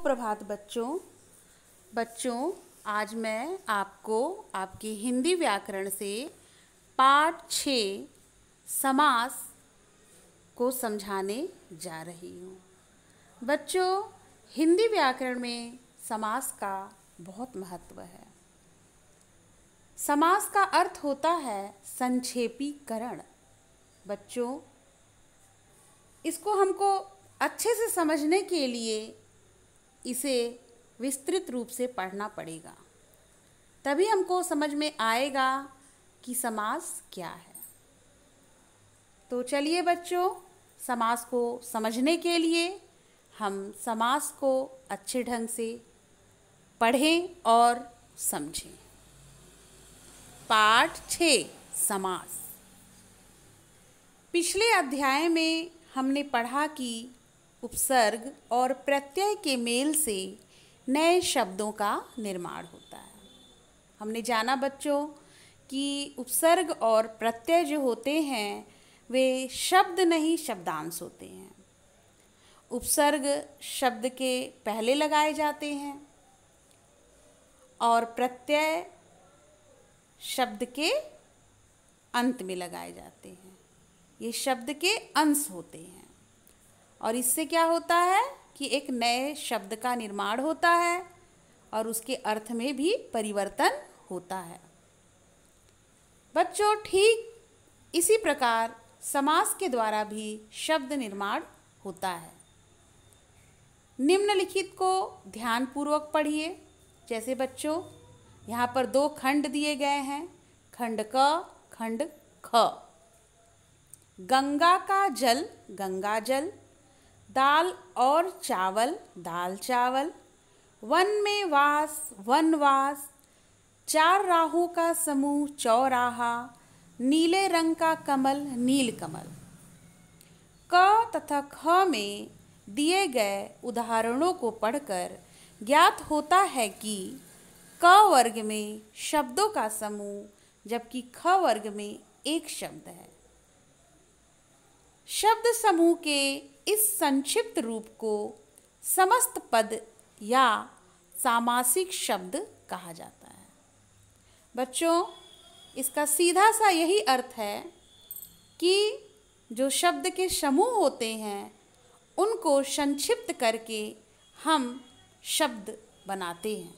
सुप्रभात बच्चों बच्चों आज मैं आपको आपके हिंदी व्याकरण से पाठ छ समास को समझाने जा रही हूँ बच्चों हिंदी व्याकरण में समास का बहुत महत्व है समास का अर्थ होता है संक्षेपीकरण बच्चों इसको हमको अच्छे से समझने के लिए इसे विस्तृत रूप से पढ़ना पड़ेगा तभी हमको समझ में आएगा कि समास क्या है तो चलिए बच्चों समास को समझने के लिए हम समास को अच्छे ढंग से पढ़ें और समझें पाठ छ समास पिछले अध्याय में हमने पढ़ा कि उपसर्ग और प्रत्यय के मेल से नए शब्दों का निर्माण होता है हमने जाना बच्चों कि उपसर्ग और प्रत्यय जो होते हैं वे शब्द नहीं शब्दांश होते हैं उपसर्ग शब्द के पहले लगाए जाते हैं और प्रत्यय शब्द के अंत में लगाए जाते हैं ये शब्द के अंश होते हैं और इससे क्या होता है कि एक नए शब्द का निर्माण होता है और उसके अर्थ में भी परिवर्तन होता है बच्चों ठीक इसी प्रकार समास के द्वारा भी शब्द निर्माण होता है निम्नलिखित को ध्यानपूर्वक पढ़िए जैसे बच्चों यहाँ पर दो खंड दिए गए हैं खंड क खंड ख गंगा का जल गंगा जल दाल और चावल दाल चावल वन में वास वन वास चार राहों का समूह चौराहा नीले रंग का कमल नील कमल क तथा ख में दिए गए उदाहरणों को पढ़कर ज्ञात होता है कि क वर्ग में शब्दों का समूह जबकि ख वर्ग में एक शब्द है शब्द समूह के इस संक्षिप्त रूप को समस्त पद या सामासिक शब्द कहा जाता है बच्चों इसका सीधा सा यही अर्थ है कि जो शब्द के समूह होते हैं उनको संक्षिप्त करके हम शब्द बनाते हैं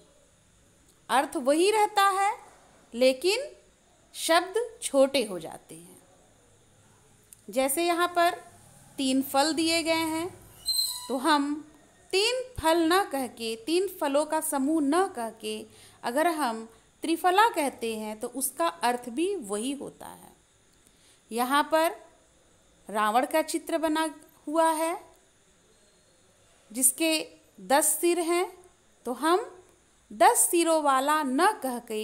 अर्थ वही रहता है लेकिन शब्द छोटे हो जाते हैं जैसे यहाँ पर तीन फल दिए गए हैं तो हम तीन फल न कह के तीन फलों का समूह न कह के अगर हम त्रिफला कहते हैं तो उसका अर्थ भी वही होता है यहाँ पर रावण का चित्र बना हुआ है जिसके दस सिर हैं तो हम दस सिरों वाला न कह के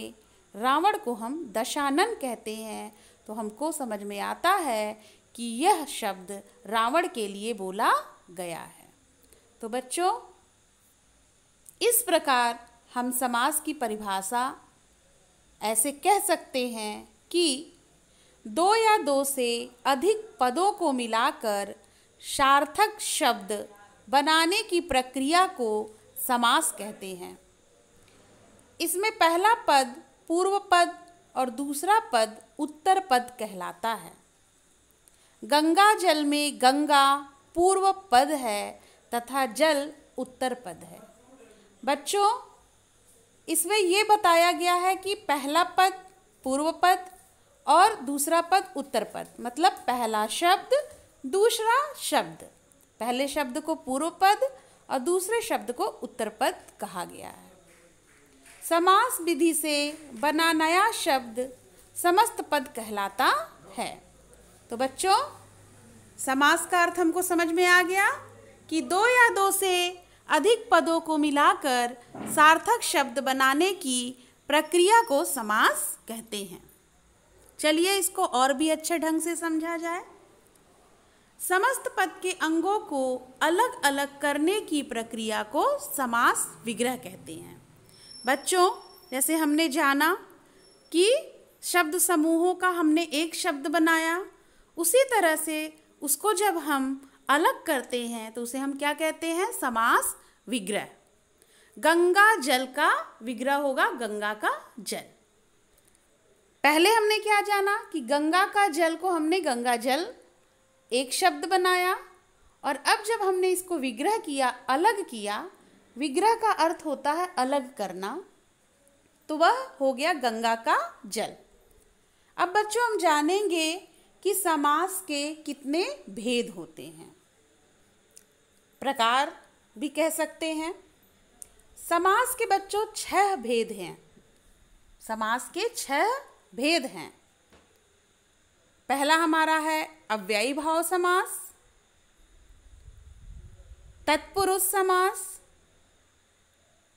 रावण को हम दशानन कहते हैं तो हमको समझ में आता है कि यह शब्द रावण के लिए बोला गया है तो बच्चों इस प्रकार हम समास की परिभाषा ऐसे कह सकते हैं कि दो या दो से अधिक पदों को मिलाकर सार्थक शब्द बनाने की प्रक्रिया को समास कहते हैं इसमें पहला पद पूर्व पद और दूसरा पद उत्तर पद कहलाता है गंगा जल में गंगा पूर्व पद है तथा जल उत्तर पद है बच्चों इसमें ये बताया गया है कि पहला पद पूर्व पद और दूसरा पद उत्तर पद मतलब पहला शब्द दूसरा शब्द पहले शब्द को पूर्व पद और दूसरे शब्द को उत्तर पद कहा गया है समास विधि से बना नया शब्द समस्त पद कहलाता है तो बच्चों समास का अर्थ हमको समझ में आ गया कि दो या दो से अधिक पदों को मिलाकर सार्थक शब्द बनाने की प्रक्रिया को समास कहते हैं चलिए इसको और भी अच्छे ढंग से समझा जाए समस्त पद के अंगों को अलग अलग करने की प्रक्रिया को समास विग्रह कहते हैं बच्चों जैसे हमने जाना कि शब्द समूहों का हमने एक शब्द बनाया उसी तरह से उसको जब हम अलग करते हैं तो उसे हम क्या कहते हैं समास विग्रह गंगा जल का विग्रह होगा गंगा का जल पहले हमने क्या जाना कि गंगा का जल को हमने गंगा जल एक शब्द बनाया और अब जब हमने इसको विग्रह किया अलग किया विग्रह का अर्थ होता है अलग करना तो वह हो गया गंगा का जल अब बच्चों हम जानेंगे कि समास के कितने भेद होते हैं प्रकार भी कह सकते हैं समास के बच्चों छह भेद हैं समास के छह भेद हैं पहला हमारा है अव्ययी भाव समास तत्पुरुष समास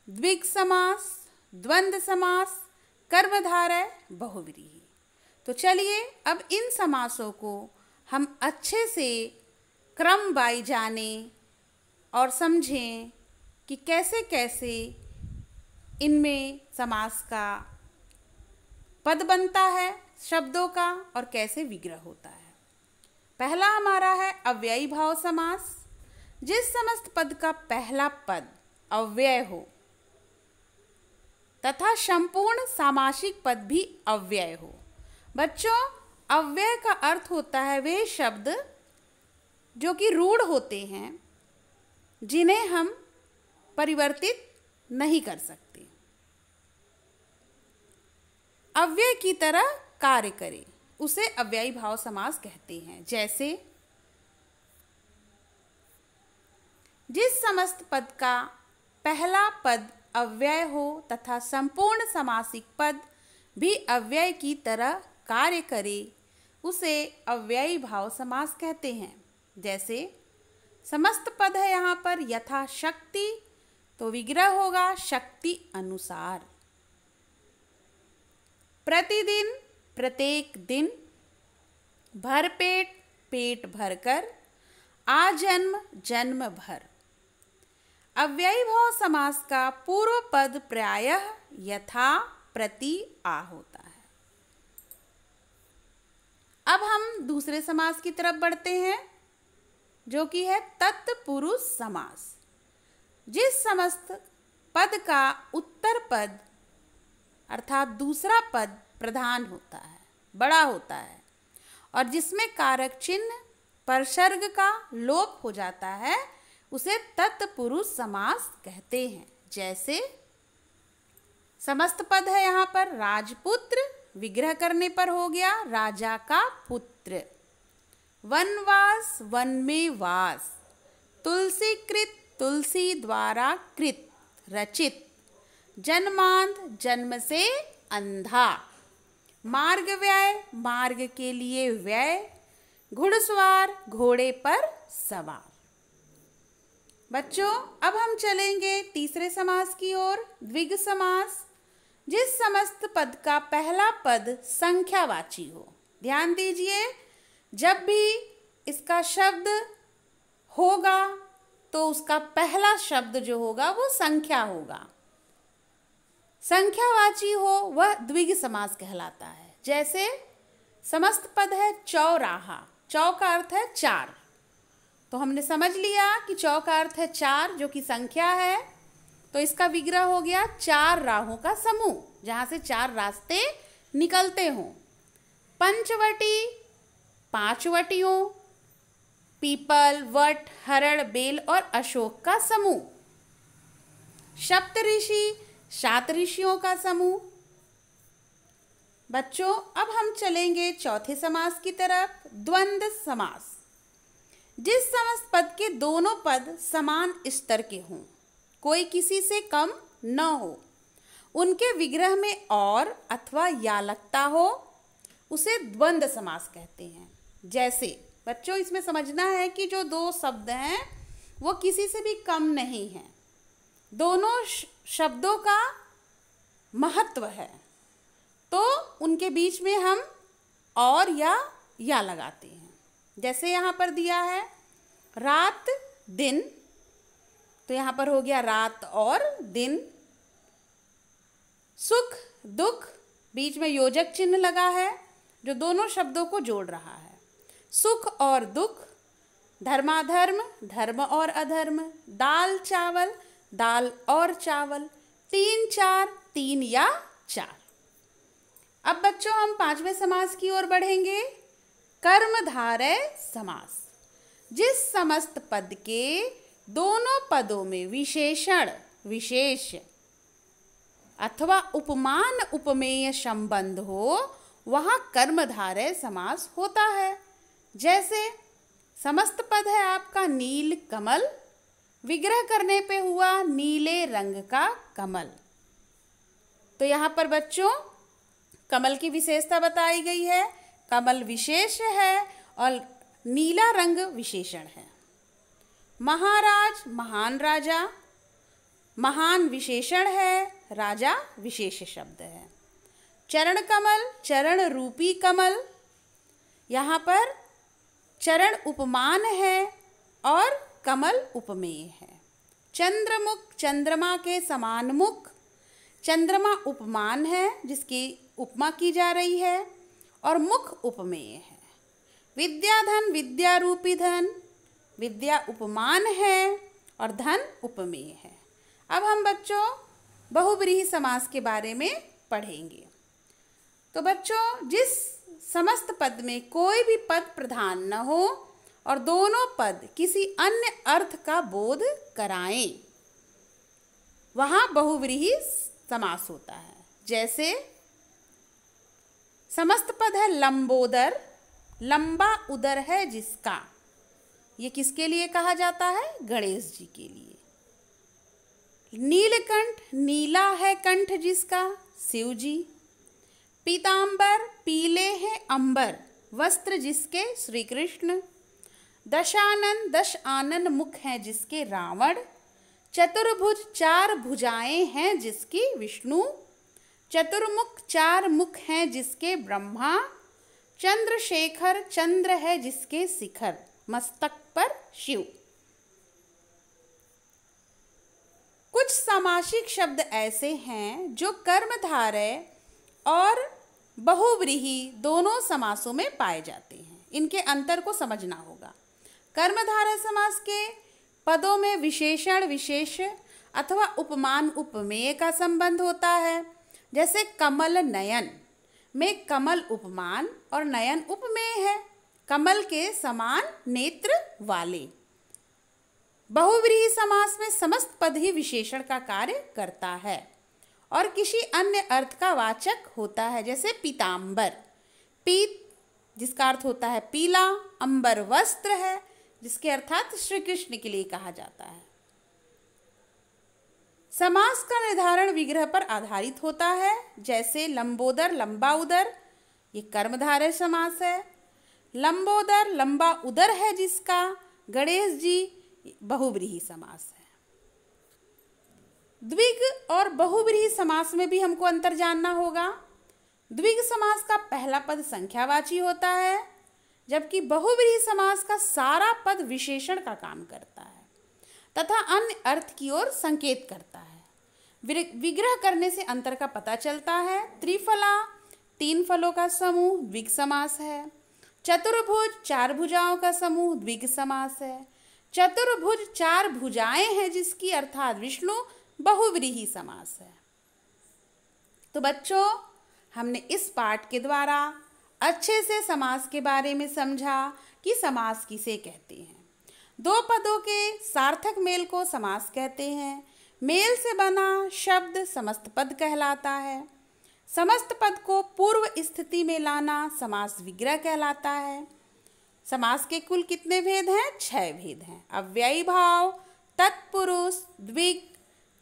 द्विग समास द्वंद्व समास कर्मधारय बहुवरी तो चलिए अब इन समासों को हम अच्छे से क्रम बाई जाने और समझें कि कैसे कैसे इनमें समास का पद बनता है शब्दों का और कैसे विग्रह होता है पहला हमारा है अव्ययी भाव समास जिस समस्त पद का पहला पद अव्यय हो तथा संपूर्ण सामासिक पद भी अव्यय हो बच्चों अव्यय का अर्थ होता है वे शब्द जो कि रूढ़ होते हैं जिन्हें हम परिवर्तित नहीं कर सकते अव्यय की तरह कार्य करें उसे अव्ययी भाव समास कहते हैं जैसे जिस समस्त पद का पहला पद अव्यय हो तथा संपूर्ण समासिक पद भी अव्यय की तरह कार्य करे उसे अव्ययी भाव समास कहते हैं जैसे समस्त पद है यहाँ पर यथा शक्ति तो विग्रह होगा शक्ति अनुसार प्रतिदिन प्रत्येक दिन भरपेट पेट भरकर आजन्म जन्म भर अव्ययी भाव समास का पूर्व पद प्रायः यथा प्रति आ होता दूसरे समास की तरफ बढ़ते हैं जो कि है तत्पुरुष समास जिस समस्त पद का उत्तर पद अर्थात दूसरा पद प्रधान होता है बड़ा होता है और जिसमें कारक चिन्ह परसर्ग का लोप हो जाता है उसे तत्पुरुष समास कहते हैं जैसे समस्त पद है यहाँ पर राजपुत्र विग्रह करने पर हो गया राजा का पुत्र वनवास वन में वास तुलसी कृत तुलसी द्वारा कृत रचित जन्मांध जन्म से अंधा मार्ग व्यय मार्ग के लिए व्यय घुड़सवार घोड़े पर सवार बच्चों अब हम चलेंगे तीसरे समास की ओर द्विग समास जिस समस्त पद का पहला पद संख्यावाची हो ध्यान दीजिए जब भी इसका शब्द होगा तो उसका पहला शब्द जो होगा वो संख्या होगा संख्यावाची हो वह द्विग समास कहलाता है जैसे समस्त पद है चौराहा चौ का अर्थ है चार तो हमने समझ लिया कि चौ का अर्थ है चार जो कि संख्या है तो इसका विग्रह हो गया चार राहों का समूह जहां से चार रास्ते निकलते हों पंचवटी पांचवटियों पीपल वट हरड़ बेल और अशोक का समूह सप्तऋषि सात ऋषियों का समूह बच्चों अब हम चलेंगे चौथे समास की तरफ द्वंद समास जिस समास पद के दोनों पद समान स्तर के हों कोई किसी से कम न हो उनके विग्रह में और अथवा या लगता हो उसे द्वंद्व समास कहते हैं जैसे बच्चों इसमें समझना है कि जो दो शब्द हैं वो किसी से भी कम नहीं हैं दोनों शब्दों का महत्व है तो उनके बीच में हम और या या लगाते हैं जैसे यहाँ पर दिया है रात दिन तो यहाँ पर हो गया रात और दिन सुख दुख बीच में योजक चिन्ह लगा है जो दोनों शब्दों को जोड़ रहा है सुख और दुख धर्माधर्म धर्म और अधर्म दाल चावल दाल और चावल तीन चार तीन या चार अब बच्चों हम पांचवें समास की ओर बढ़ेंगे कर्मधारय समास जिस समस्त पद के दोनों पदों में विशेषण विशेष अथवा उपमान उपमेय संबंध हो वहाँ कर्मधारय समास होता है जैसे समस्त पद है आपका नील कमल विग्रह करने पे हुआ नीले रंग का कमल तो यहाँ पर बच्चों कमल की विशेषता बताई गई है कमल विशेष है और नीला रंग विशेषण है महाराज महान राजा महान विशेषण है राजा विशेष शब्द है चरण कमल चरण रूपी कमल यहाँ पर चरण उपमान है और कमल उपमेय है चंद्रमुख चंद्रमा के समान मुख चंद्रमा उपमान है जिसकी उपमा की जा रही है और मुख उपमेय है विद्याधन विद्या रूपी धन विद्या उपमान है और धन उपमेय है अब हम बच्चों बहुब्रीही समास के बारे में पढ़ेंगे तो बच्चों जिस समस्त पद में कोई भी पद प्रधान न हो और दोनों पद किसी अन्य अर्थ का बोध कराएं वहाँ बहुव्रीही समास होता है जैसे समस्त पद है लंबोदर लंबा उदर है जिसका ये किसके लिए कहा जाता है गणेश जी के लिए नीलकंठ नीला है कंठ जिसका शिव जी पीताम्बर पीले हैं अंबर वस्त्र जिसके श्री कृष्ण दशानन दश आनंद मुख है जिसके रावण चतुर्भुज चार भुजाएं हैं जिसकी विष्णु चतुर्मुख चार मुख हैं जिसके ब्रह्मा चंद्रशेखर चंद्र है जिसके शिखर मस्तक शिव कुछ सामासिक शब्द ऐसे हैं जो कर्मधारय और बहुव्रीही दोनों समासों में पाए जाते हैं इनके अंतर को समझना होगा कर्मधारय समास के पदों में विशेषण विशेष अथवा उपमान उपमेय का संबंध होता है जैसे कमल नयन में कमल उपमान और नयन उपमेय है कमल के समान नेत्र वाले बहुव्रीहि समास में समस्त पद ही विशेषण का कार्य करता है और किसी अन्य अर्थ का वाचक होता है जैसे पीताम्बर पीत जिसका अर्थ होता है पीला अंबर वस्त्र है जिसके अर्थात श्री कृष्ण के लिए कहा जाता है समास का निर्धारण विग्रह पर आधारित होता है जैसे लंबोदर लंबा उदर ये कर्मधारय समास है लंबोदर लंबा उदर है जिसका गणेश जी बहुव्रीही समास है द्विग और बहुब्रीही समास में भी हमको अंतर जानना होगा द्विग समास का पहला पद संख्यावाची होता है जबकि बहुब्रीही समास का सारा पद विशेषण का काम करता है तथा अन्य अर्थ की ओर संकेत करता है विग्रह करने से अंतर का पता चलता है त्रिफला तीन फलों का समूह द्विग समास है चतुर्भुज चार भुजाओं का समूह द्विग समास है चतुर्भुज चार भुजाएं हैं जिसकी अर्थात विष्णु बहुव्रीही समास है तो बच्चों हमने इस पाठ के द्वारा अच्छे से समास के बारे में समझा कि समास किसे कहते हैं दो पदों के सार्थक मेल को समास कहते हैं मेल से बना शब्द समस्त पद कहलाता है समस्त पद को पूर्व स्थिति में लाना समास विग्रह कहलाता है समास के कुल कितने भेद हैं छह भेद हैं अव्ययी भाव तत्पुरुष द्विग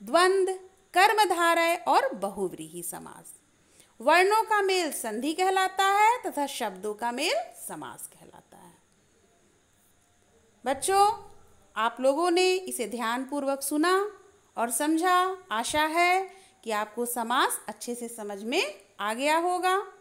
द्वंद कर्मधारय और बहुव्रीही समास वर्णों का मेल संधि कहलाता है तथा शब्दों का मेल समास कहलाता है बच्चों आप लोगों ने इसे ध्यानपूर्वक सुना और समझा आशा है कि आपको समास अच्छे से समझ में आ गया होगा